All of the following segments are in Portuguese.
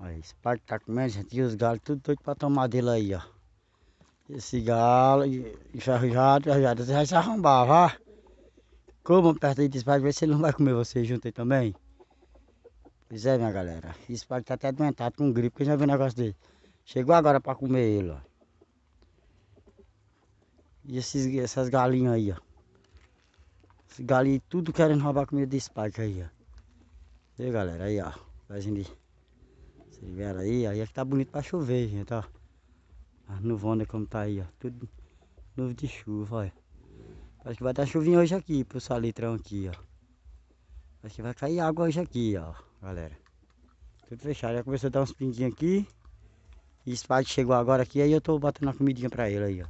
Olha, esse palho tá comendo, gente, e os galhos tudo doido pra tomar dele aí, ó. Esse galo enferrujado, enferrujado, você vai se arrombar, vá. Comam perto aí desse palho, vê se ele não vai comer você junto aí também. Pois é, minha galera, esse palho tá até adoentado com gripe, porque já viu o negócio dele. Chegou agora pra comer ele, ó. E esses, essas galinhas aí, ó. Esses galinhos tudo querendo roubar comida desse palho aí, ó. E aí, galera, aí, ó. fazendo. Vocês aí, aí é que tá bonito pra chover, gente, ó. As nuvonas como tá aí, ó. Tudo nuvem de chuva, olha. Parece que vai dar chuvinha hoje aqui pro salitrão aqui, ó. acho que vai cair água hoje aqui, ó, galera. Tudo fechado. Já começou a dar uns pinguinhos aqui. E Spike chegou agora aqui, aí eu tô botando a comidinha pra ele aí, ó.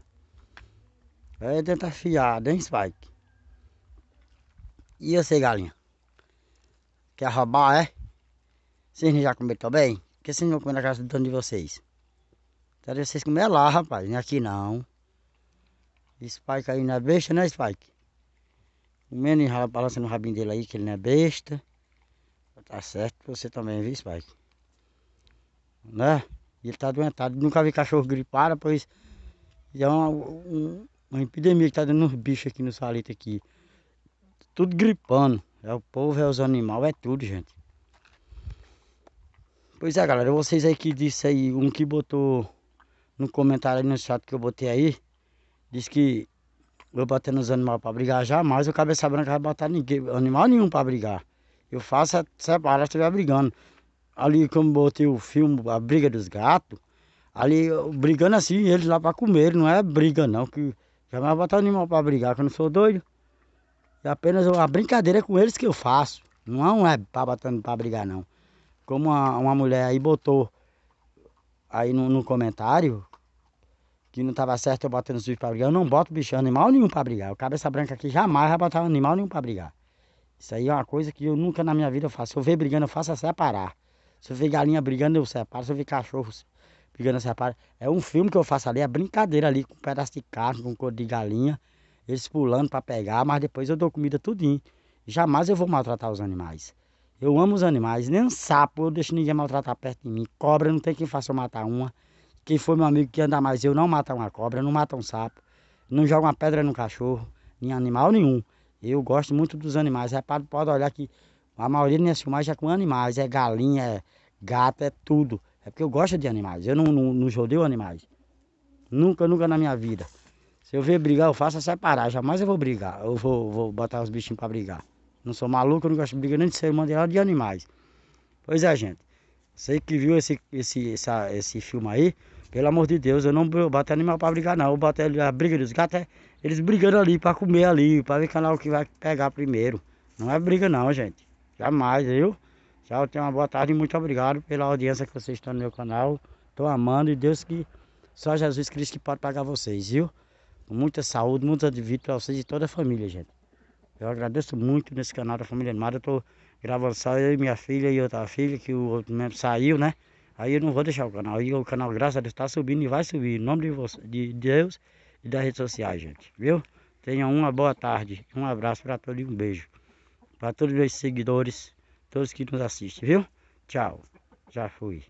É dentro afiado, hein, Spike? E você, galinha? Quer roubar, é? Vocês não já comeram também? que vocês não comem na casa do dono de vocês? Quero então, vocês comer lá, rapaz, nem aqui não. Spike aí não é besta, né, Spike? Comendo e balançando o rabinho dele aí, que ele não é besta. Tá certo você também, viu, Spike? Né? Ele tá doentado. Nunca vi cachorro gripado, pois é uma, um, uma epidemia que tá dando nos bichos aqui no salito aqui. Tudo gripando. É o povo, é os animais, é tudo, gente. Pois é, galera, vocês aí que disse aí, um que botou no comentário aí no chat que eu botei aí, disse que eu batendo os animais pra brigar jamais, o cabeça branca vai botar ninguém, animal nenhum pra brigar. Eu faço é separar, estiver brigando. Ali como botei o filme, a briga dos gatos, ali brigando assim, eles lá pra comer, não é briga não, que jamais botar animal pra brigar, que eu não sou doido. É apenas uma brincadeira com eles que eu faço. Não é pra batendo pra brigar não como uma, uma mulher aí botou aí no, no comentário que não estava certo eu botando os bichos para brigar. Eu não boto bicho animal nenhum para brigar. O cabeça branca aqui jamais vai botar animal nenhum para brigar. Isso aí é uma coisa que eu nunca na minha vida eu faço. Se eu ver brigando, eu faço é separar. Se eu ver galinha brigando, eu separo. Se eu ver cachorro brigando, eu separo. É um filme que eu faço ali, é brincadeira ali, com um pedaço de carne, com cor de galinha, eles pulando para pegar, mas depois eu dou comida tudinho. Jamais eu vou maltratar os animais. Eu amo os animais, nem um sapo eu deixo ninguém maltratar perto de mim. Cobra não tem quem faça eu matar uma. Quem foi meu amigo que anda mais eu não mata uma cobra, não mata um sapo, não joga uma pedra no cachorro, nem animal nenhum. Eu gosto muito dos animais. Repara, é pode olhar que a maioria das minhas filmagens é com animais, é galinha, é gato, é tudo. É porque eu gosto de animais, eu não, não, não rodeio animais. Nunca, nunca na minha vida. Se eu ver brigar, eu faço é separar. Jamais eu vou brigar, eu vou, vou botar os bichinhos para brigar. Não sou maluco, eu não gosto de briga nem de ser humano, é de animais. Pois é, gente. Você que viu esse, esse, essa, esse filme aí, pelo amor de Deus, eu não bato animal pra brigar, não. Eu bato a briga dos gatos, é eles brigando ali pra comer ali, pra ver canal é que vai pegar primeiro. Não é briga, não, gente. Jamais, viu? Tchau, tenha uma boa tarde e muito obrigado pela audiência que vocês estão no meu canal. Tô amando e Deus que só Jesus Cristo que pode pagar vocês, viu? Com muita saúde, muita vida pra vocês e toda a família, gente. Eu agradeço muito nesse canal da Família Animada. Eu estou gravando só eu e minha filha e outra filha, que o outro membro saiu, né? Aí eu não vou deixar o canal. E o canal, graças a Deus, está subindo e vai subir. Em nome de, você, de Deus e das redes sociais, gente. Viu? Tenha uma boa tarde. Um abraço para todos e um beijo. Para todos os meus seguidores, todos que nos assistem, viu? Tchau. Já fui.